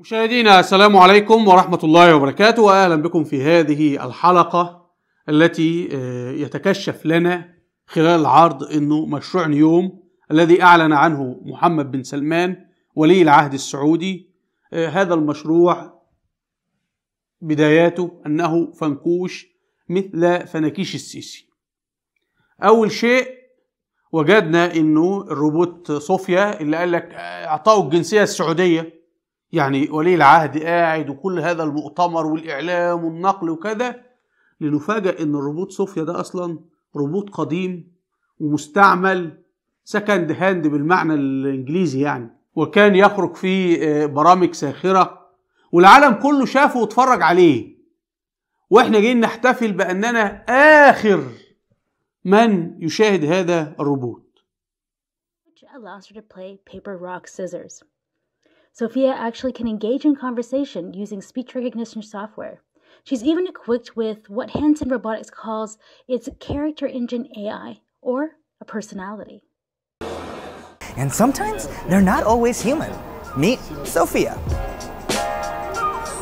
مشاهدينا السلام عليكم ورحمة الله وبركاته وأهلا بكم في هذه الحلقة التي آه، يتكشف لنا خلال العرض أنه مشروع نيوم الذي أعلن عنه محمد بن سلمان ولي العهد السعودي آه، هذا المشروع بداياته أنه فنكوش مثل فناكيش السيسي أول شيء وجدنا أنه الروبوت صوفيا اللي قال لك آه، أعطاه الجنسية السعودية يعني ولي العهد قاعد وكل هذا المؤتمر والإعلام والنقل وكذا لنفاجأ إن الروبوت صوفيا ده أصلا روبوت قديم ومستعمل سكند هاند بالمعنى الإنجليزي يعني وكان يخرج في آه، برامج ساخرة والعالم كله شافه واتفرج عليه واحنا جايين نحتفل بأننا آخر من يشاهد هذا الروبوت. allows you to play paper rock scissors. Sophia actually can engage in conversation using speech recognition software. She's even equipped with what Hanson Robotics calls its character engine AI, or a personality. And sometimes they're not always human. Meet Sophia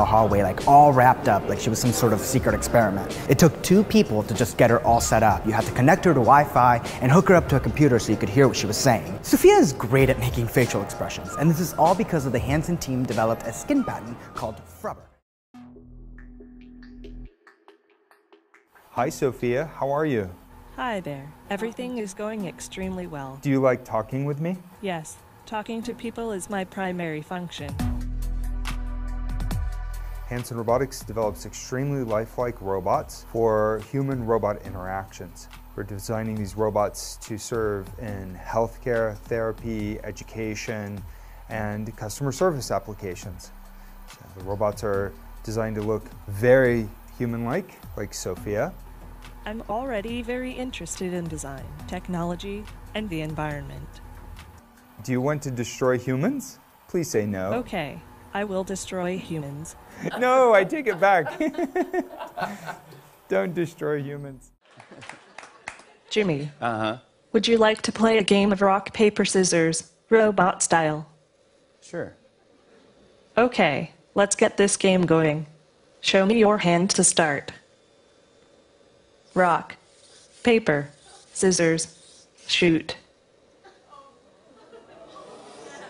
the hallway, like all wrapped up, like she was some sort of secret experiment. It took two people to just get her all set up. You had to connect her to Wi Fi and hook her up to a computer so you could hear what she was saying. Sophia is great at making facial expressions, and this is all because of the Hanson team developed a skin pattern called Frubber. Hi, Sophia. How are you? Hi there. Everything is going extremely well. Do you like talking with me? Yes. Talking to people is my primary function. Hanson Robotics develops extremely lifelike robots for human-robot interactions. We're designing these robots to serve in healthcare, therapy, education, and customer service applications. So the robots are designed to look very human-like, like Sophia. I'm already very interested in design, technology, and the environment. Do you want to destroy humans? Please say no. Okay. I will destroy humans. no, I take it back. Don't destroy humans. Jimmy. Uh huh. Would you like to play a game of rock, paper, scissors, robot style? Sure. Okay, let's get this game going. Show me your hand to start. Rock, paper, scissors, shoot.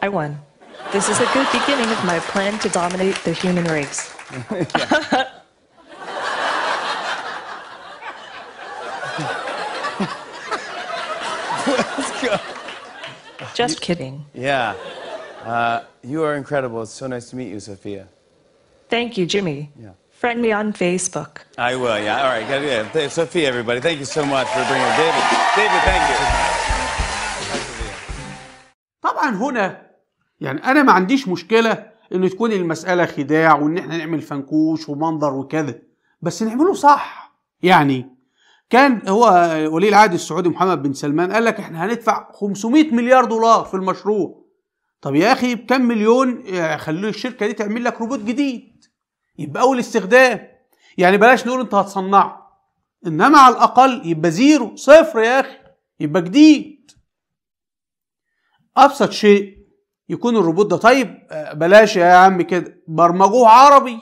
I won. This is a good beginning of my plan to dominate the human race. Let's go. Just kidding. Yeah. Uh, you are incredible. It's so nice to meet you, Sophia. Thank you, Jimmy. Yeah. Friend me on Facebook. I will, yeah. All right. Yeah. Sophia, everybody, thank you so much for bringing David. David, thank you. يعني انا ما عنديش مشكله ان تكون المساله خداع وان احنا نعمل فنكوش ومنظر وكذا بس نعمله صح يعني كان هو ولي العهد السعودي محمد بن سلمان قال لك احنا هندفع 500 مليار دولار في المشروع طب يا اخي بكم مليون خلوا الشركه دي تعمل لك روبوت جديد يبقى اول استخدام يعني بلاش نقول انت هتصنعه انما على الاقل يبقى زيرو صفر يا اخي يبقى جديد ابسط شيء يكون الروبوت ده طيب آه، بلاش يا عم كده برمجوه عربي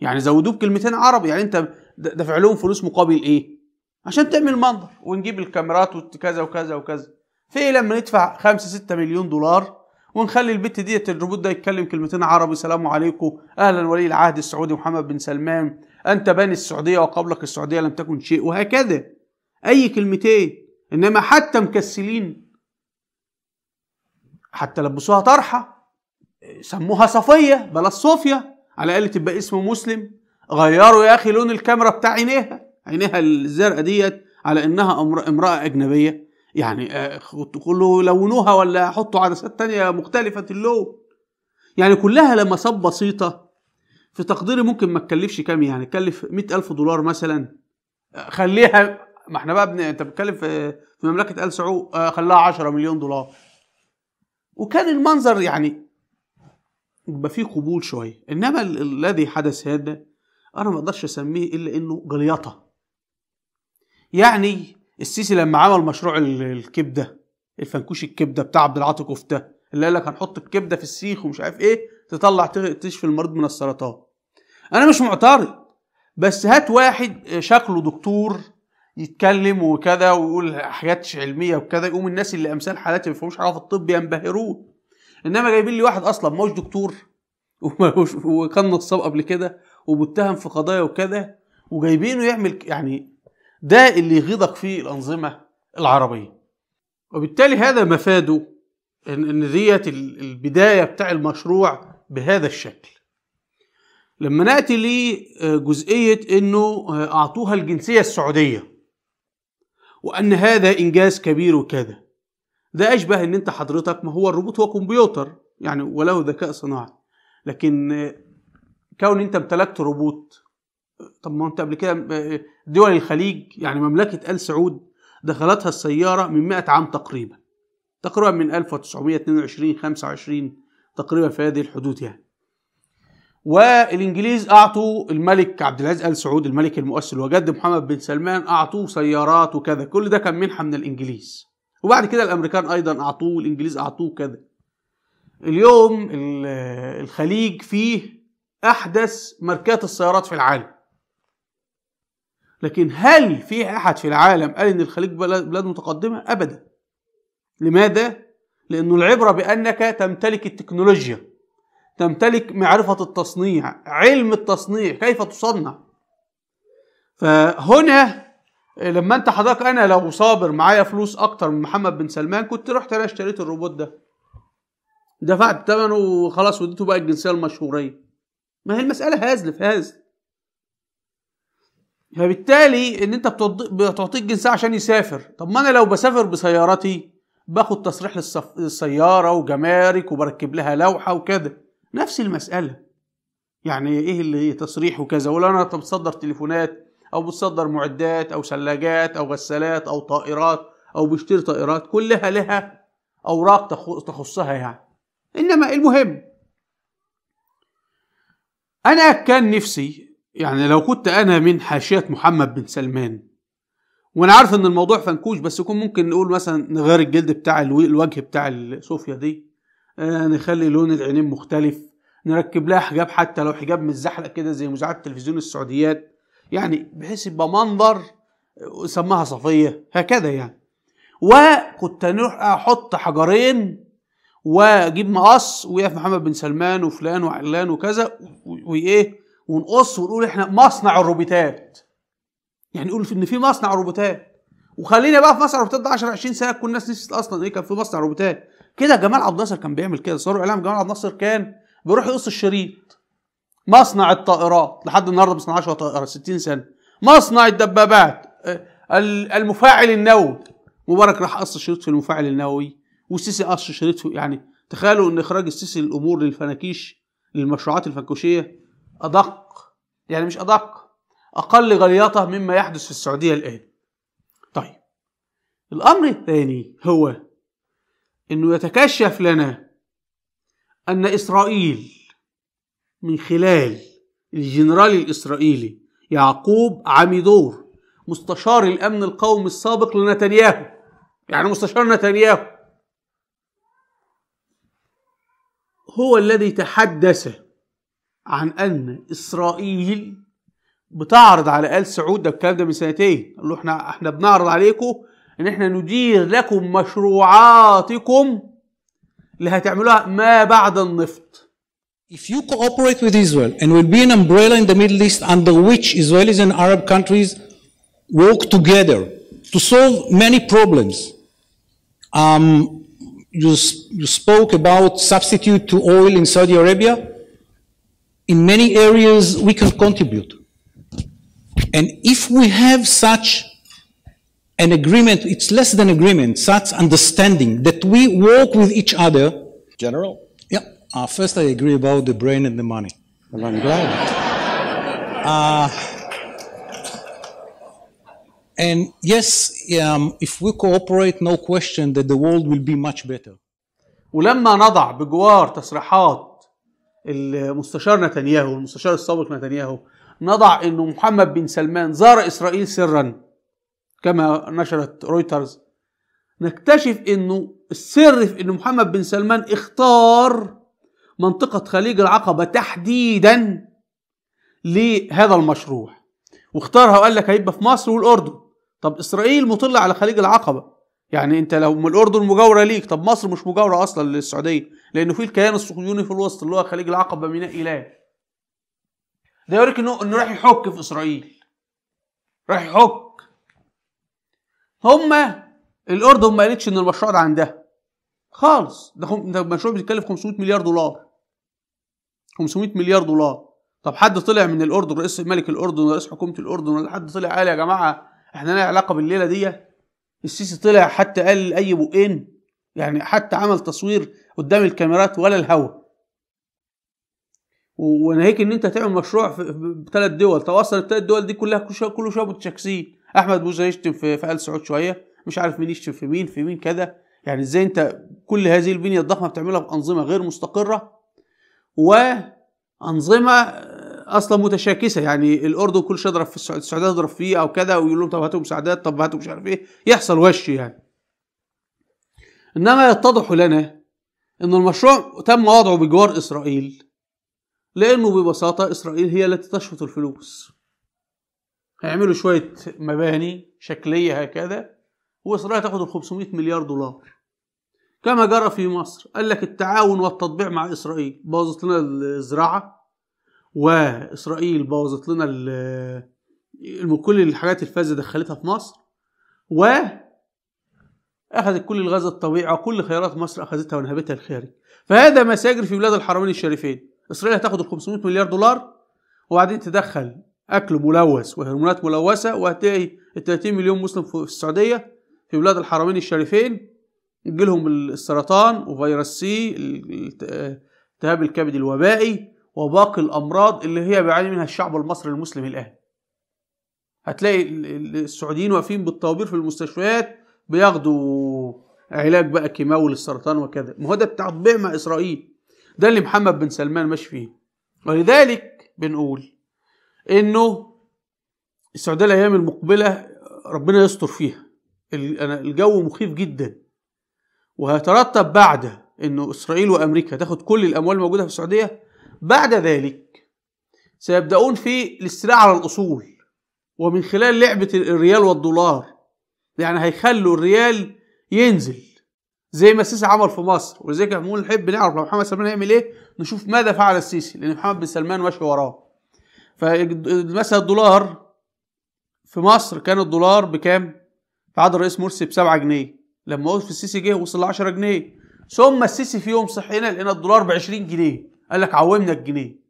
يعني زودوه بكلمتين عربي يعني انت دافع لهم فلوس مقابل ايه عشان تعمل منظر ونجيب الكاميرات وكذا وكذا وكذا في ايه لما ندفع 5 6 مليون دولار ونخلي البت ديت الروبوت ده يتكلم كلمتين عربي سلام عليكم اهلا ولي العهد السعودي محمد بن سلمان انت بني السعوديه وقبلك السعوديه لم تكن شيء وهكذا اي كلمتين انما حتى مكسلين حتى لبسوها طرحه سموها صفيه بلا صوفيا على الاقل تبقى اسم مسلم غيروا يا اخي لون الكاميرا بتاع عينيها عينيها الزرقاء ديت على انها امراه اجنبيه يعني آه، كله لونوها ولا حطوا عدسات تانية مختلفة اللون يعني كلها لمسات بسيطة في تقديري ممكن ما تكلفش كام يعني تكلف مئة ألف دولار مثلا خليها ما احنا بقى انت بتتكلم آه، في... مملكة آل سعود آه، خلاها 10 مليون دولار وكان المنظر يعني يبقى فيه قبول شويه انما الذي حدث هذا انا ما اقدرش اسميه الا انه جليطه يعني السيسي لما عمل مشروع الكبده الفنكوش الكبده بتاع عبد العاطي كفته اللي قال لك هنحط الكبده في السيخ ومش عارف ايه تطلع تشفي المريض من السرطان انا مش معترض بس هات واحد شكله دكتور يتكلم وكذا ويقول حاجات علميه وكذا يقوم الناس اللي امثال حالاتي ما بيفهموش حاجه في الطب ينبهروه انما جايبين لي واحد اصلا ما هوش دكتور وكان نصاب قبل كده ومتهم في قضايا وكذا وجايبينه يعمل يعني ده اللي يغيظك فيه الانظمه العربيه وبالتالي هذا مفاده ان ان ديت البدايه بتاع المشروع بهذا الشكل لما ناتي لجزئيه انه آه، اعطوها الجنسيه السعوديه وأن هذا إنجاز كبير وكذا ده أشبه إن أنت حضرتك ما هو الروبوت هو كمبيوتر يعني وله ذكاء صناعي لكن كون أنت امتلكت روبوت طب ما أنت قبل كده دول الخليج يعني مملكة آل سعود دخلتها السيارة من 100 عام تقريبا تقريبا من 1922 25 تقريبا في هذه الحدود يعني والانجليز اعطوا الملك عبد العزيز ال سعود الملك المؤسس وجد محمد بن سلمان اعطوه سيارات وكذا كل ده كان منحه من الانجليز وبعد كده الامريكان ايضا اعطوه الانجليز اعطوه كذا اليوم الخليج فيه احدث ماركات السيارات في العالم لكن هل في احد في العالم قال ان الخليج بلاد متقدمه ابدا لماذا لانه العبره بانك تمتلك التكنولوجيا تمتلك معرفة التصنيع علم التصنيع كيف تصنع فهنا لما انت حضرتك انا لو صابر معايا فلوس اكتر من محمد بن سلمان كنت رحت انا اشتريت الروبوت ده دفعت ثمنه وخلاص وديته بقى الجنسيه المشهوريه ما هي المساله هزل في هزل فبالتالي ان انت بتعطيك جنسيه عشان يسافر طب ما انا لو بسافر بسيارتي باخد تصريح للسياره وجمارك وبركب لها لوحه وكده نفس المسألة يعني إيه اللي تصريح وكذا ولا أنا بتصدر تليفونات أو بتصدر معدات أو ثلاجات أو غسالات أو طائرات أو بيشتري طائرات كلها لها أوراق تخصها يعني إنما المهم أنا كان نفسي يعني لو كنت أنا من حاشية محمد بن سلمان وانا عارف ان الموضوع فنكوش بس يكون ممكن نقول مثلا نغير الجلد بتاع الوجه بتاع صوفيا دي آه، نخلي لون العينين مختلف نركب لها حجاب حتى لو حجاب متزحلق كده زي مذاعات التلفزيون السعوديات يعني بحيث يبقى منظر آه، سماها صفيه هكذا يعني وكنت احط حجرين واجيب مقص ويقف محمد بن سلمان وفلان وعلان وكذا وايه ونقص ونقول احنا مصنع الروبوتات يعني نقول ان في مصنع روبوتات وخلينا بقى في مصنع روبوتات ده 10 20 سنه تكون الناس نسيت اصلا ايه كان في مصنع روبوتات كده جمال عبد الناصر كان بيعمل كده صاروا اعلام جمال عبد الناصر كان بيروح يقص الشريط مصنع الطائرات لحد النهارده ما بيصنعش طائره 60 سنه مصنع الدبابات المفاعل النووي مبارك راح قص الشريط في المفاعل النووي والسيسي قص شريط يعني تخيلوا ان اخراج السيسي الامور للفناكيش للمشروعات الفنكوشيه ادق يعني مش ادق اقل غلياطه مما يحدث في السعوديه الان طيب الامر الثاني هو أنه يتكشف لنا أن إسرائيل من خلال الجنرال الإسرائيلي يعقوب عميدور مستشار الأمن القومي السابق لنتنياهو يعني مستشار نتنياهو هو الذي تحدث عن أن إسرائيل بتعرض على آل سعود ده الكلام ده من سنتين قال له احنا احنا بنعرض عليكم ان احنا ندير لكم مشروعاتكم اللي هتعملوها ما بعد النفط If you cooperate with Israel and will be an umbrella in the Middle East under which Israelis and Arab countries work together to solve many problems, um, you, you spoke about substitute to oil in Saudi Arabia. In many areas, we can contribute. And if we have such an agreement, it's less than agreement, such understanding that we walk with each other. General? Yeah. Uh, first, I agree about the brain and the money. Well, I'm glad. uh, and yes, um, if we cooperate, no question that the world will be much better. ولما نضع بجوار تصريحات المستشار نتنياهو المستشار السابق نتنياهو نضع انه محمد بن سلمان زار اسرائيل سرا كما نشرت رويترز نكتشف انه السر في ان محمد بن سلمان اختار منطقة خليج العقبة تحديدا لهذا المشروع واختارها وقال لك هيبقى في مصر والاردن طب اسرائيل مطلة على خليج العقبة يعني انت لو من الاردن مجاورة ليك طب مصر مش مجاورة اصلا للسعودية لانه في الكيان الصهيوني في الوسط اللي هو خليج العقبة ميناء اله ده يوريك انه انه راح يحك في اسرائيل راح يحك هم الاردن ما قالتش ان المشروع ده عندها خالص ده, مشروع بيتكلف 500 مليار دولار 500 مليار دولار طب حد طلع من الاردن رئيس ملك الاردن رئيس حكومه الاردن ولا حد طلع قال يا جماعه احنا لنا علاقه بالليله دي السيسي طلع حتى قال اي بقين يعني حتى عمل تصوير قدام الكاميرات ولا الهوا وناهيك ان انت تعمل مشروع في ثلاث دول تواصل الثلاث دول دي كلها كل شويه كل شويه متشاكسين احمد بوزة يشتم في, في ال سعود شويه مش عارف مين يشتم في مين في مين كذا يعني ازاي انت كل هذه البنيه الضخمه بتعملها بانظمه غير مستقره وانظمه آه، اصلا متشاكسه يعني الاردن كل شيء اضرب في السعوديه يضرب تضرب فيه او كذا ويقول لهم طب هاتوا مساعدات طب هاتوا مش عارف ايه يحصل وش يعني انما يتضح لنا ان المشروع تم وضعه بجوار اسرائيل لانه ببساطه اسرائيل هي التي تشفط الفلوس هيعملوا شوية مباني شكلية هكذا وإسرائيل تاخد 500 مليار دولار كما جرى في مصر قال لك التعاون والتطبيع مع إسرائيل بوظت لنا الزراعة وإسرائيل بوظت لنا كل الحاجات الفازة دخلتها في مصر و أخذت كل الغاز الطبيعي وكل خيارات مصر أخذتها ونهبتها الخارج فهذا ما سيجري في بلاد الحرمين الشريفين إسرائيل هتاخد 500 مليار دولار وبعدين تدخل أكل ملوث وهرمونات ملوثة وهتلاقي ال 30 مليون مسلم في السعودية في بلاد الحرمين الشريفين يجيلهم السرطان وفيروس سي التهاب الكبد الوبائي وباقي الأمراض اللي هي بيعاني منها الشعب المصري المسلم الآن هتلاقي السعوديين واقفين بالطوابير في المستشفيات بياخدوا علاج بقى كيماوي للسرطان وكذا ما هو ده التطبيع مع إسرائيل ده اللي محمد بن سلمان ماشي فيه ولذلك بنقول انه السعوديه الايام المقبله ربنا يستر فيها الجو مخيف جدا وهيترتب بعد انه اسرائيل وامريكا تاخد كل الاموال الموجوده في السعوديه بعد ذلك سيبداون في الاستيلاء على الاصول ومن خلال لعبه الريال والدولار يعني هيخلوا الريال ينزل زي ما السيسي عمل في مصر ولذلك احنا نحب نعرف لو محمد سلمان هيعمل ايه نشوف ماذا فعل السيسي لان محمد بن سلمان ماشي وراه فمثلا الدولار في مصر كان الدولار بكام؟ في عهد الرئيس مرسي ب 7 جنيه لما وقف السيسي جه وصل ل 10 جنيه ثم السيسي في يوم صحينا لقينا الدولار ب 20 جنيه قال لك عومنا الجنيه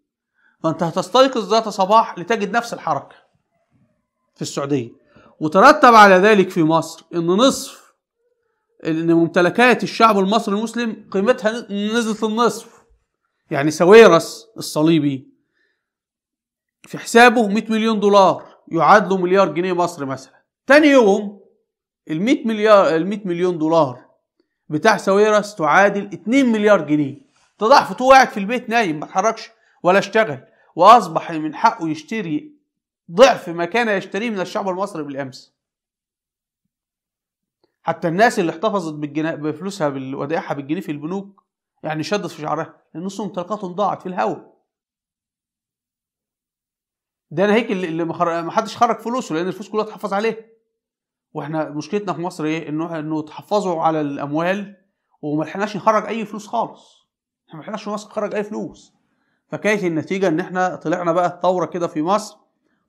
فانت هتستيقظ ذات صباح لتجد نفس الحركه في السعوديه وترتب على ذلك في مصر ان نصف ان ممتلكات الشعب المصري المسلم قيمتها نزلت النصف يعني سويرس الصليبي في حسابه 100 مليون دولار يعادلوا مليار جنيه مصري مثلا تاني يوم ال 100 مليار ال 100 مليون دولار بتاع ساويرس تعادل 2 مليار جنيه وهو قاعد في البيت نايم ما اتحركش ولا اشتغل واصبح من حقه يشتري ضعف ما كان يشتريه من الشعب المصري بالامس حتى الناس اللي احتفظت بالجنا... بفلوسها بودائعها بالجنيه في البنوك يعني شدت في شعرها لان نص ممتلكاتهم ضاعت في الهواء ده انا هيك اللي ما حدش خرج فلوسه لان الفلوس كلها اتحفظ عليها واحنا مشكلتنا في مصر ايه انه انه اتحفظوا على الاموال وما لحقناش نخرج اي فلوس خالص احنا ما لحقناش مصر نخرج اي فلوس فكانت النتيجه ان احنا طلعنا بقى الثوره كده في مصر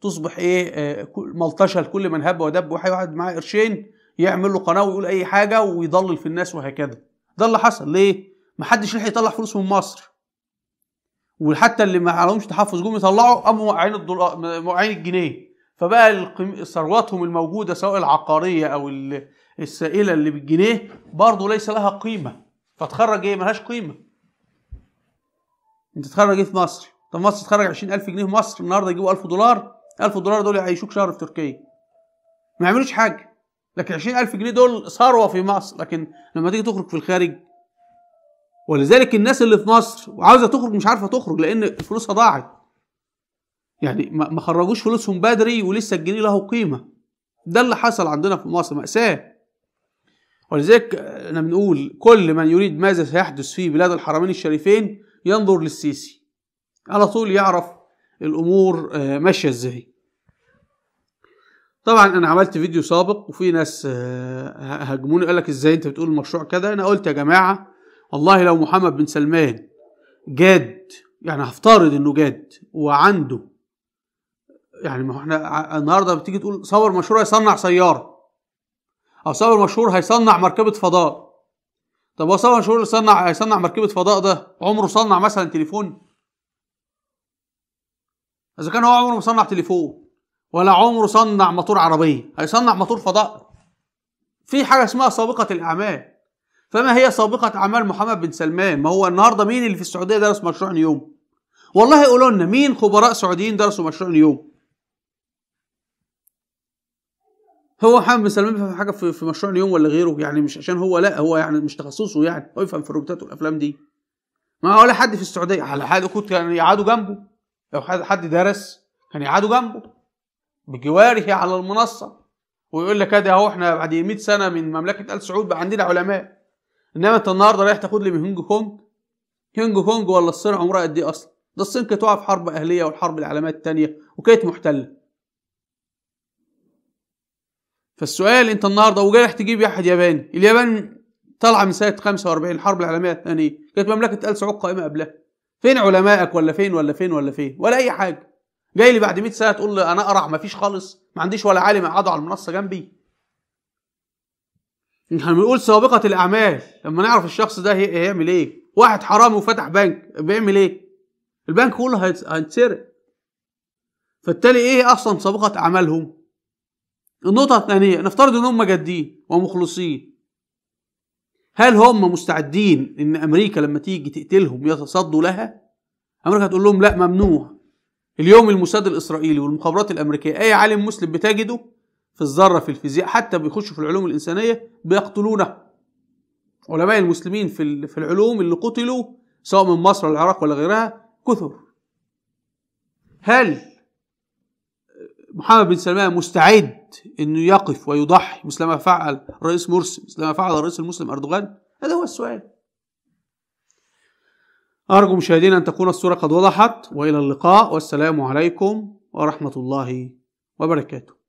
تصبح ايه آه، ملطشه لكل من هب ودب وحي واحد معاه قرشين يعمل له قناه ويقول اي حاجه ويضلل في الناس وهكذا ده اللي حصل ليه؟ ما حدش لحق يطلع فلوس من مصر وحتى اللي ما عليهمش تحفظ جم يطلعوا قاموا موقعين الدولار موقعين الجنيه فبقى ثرواتهم الموجوده سواء العقاريه او السائله اللي بالجنيه برضه ليس لها قيمه فتخرج ايه ملهاش قيمه انت تخرج ايه في مصر طب مصر تخرج 20000 جنيه في مصر النهارده يجيبوا 1000 دولار 1000 دولار دول يعيشوك شهر في تركيا ما يعملوش حاجه لكن 20000 جنيه دول ثروه في مصر لكن لما تيجي تخرج في الخارج ولذلك الناس اللي في مصر وعاوزه تخرج مش عارفه تخرج لان فلوسها ضاعت يعني ما خرجوش فلوسهم بدري ولسه الجنيه له قيمه ده اللي حصل عندنا في مصر ماساه ولذلك احنا بنقول كل من يريد ماذا سيحدث في بلاد الحرمين الشريفين ينظر للسيسي على طول يعرف الامور آه، ماشيه ازاي طبعا انا عملت فيديو سابق وفي ناس آه، هاجموني قال لك ازاي انت بتقول المشروع كده انا قلت يا جماعه والله لو محمد بن سلمان جاد يعني هفترض انه جاد وعنده يعني ما احنا النهارده بتيجي تقول صور مشهور هيصنع سياره او صور مشهور هيصنع مركبه فضاء طب هو صور مشهور هيصنع هيصنع مركبه فضاء ده عمره صنع مثلا تليفون اذا كان هو عمره ما صنع تليفون ولا عمره صنع موتور عربيه هيصنع موتور فضاء في حاجه اسمها سابقه الاعمال فما هي سابقة أعمال محمد بن سلمان ما هو النهاردة مين اللي في السعودية درس مشروع نيوم والله قولوا لنا مين خبراء سعوديين درسوا مشروع نيوم هو محمد بن سلمان بيفهم حاجة في مشروع نيوم ولا غيره يعني مش عشان هو لا هو يعني مش تخصصه يعني هو يفهم في الروبوتات والأفلام دي ما ولا حد في السعودية على حد كنت كان يقعدوا جنبه لو حد درس كان يقعدوا جنبه بجواره على المنصة ويقول لك ادي اهو احنا بعد 100 سنة من مملكة آل سعود بقى عندنا علماء انما انت النهارده رايح تاخد لي من هونج كونج هونج كونج ولا الصين عمرها قد ايه اصلا ده الصين كانت في حرب اهليه والحرب العالميه الثانيه وكانت محتله فالسؤال انت النهارده وجاي تجيب يا احد ياباني اليابان طالعه من سنه 45 الحرب العالميه الثانيه كانت مملكه ال سعود قائمه قبلها فين علمائك ولا فين ولا فين ولا فين ولا اي حاجه جاي لي بعد 100 سنه تقول لي انا اقرع ما فيش خالص ما عنديش ولا عالم قعدوا على المنصه جنبي احنا بنقول سابقه الاعمال لما نعرف الشخص ده هيعمل ايه واحد حرامي وفتح بنك بيعمل ايه البنك كله هيتسرق فبالتالي ايه اصلا سابقه اعمالهم النقطه الثانيه نفترض ان هم جادين ومخلصين هل هم مستعدين ان امريكا لما تيجي تقتلهم يتصدوا لها امريكا هتقول لهم لا ممنوع اليوم الموساد الاسرائيلي والمخابرات الامريكيه اي عالم مسلم بتجده في الذرة في الفيزياء حتى بيخشوا في العلوم الإنسانية بيقتلونه علماء المسلمين في, في العلوم اللي قتلوا سواء من مصر والعراق ولا غيرها كثر هل محمد بن سلمان مستعد انه يقف ويضحي مثل ما فعل رئيس مرسي مثل ما فعل الرئيس المسلم اردوغان هذا هو السؤال ارجو مشاهدينا ان تكون الصوره قد وضحت والى اللقاء والسلام عليكم ورحمه الله وبركاته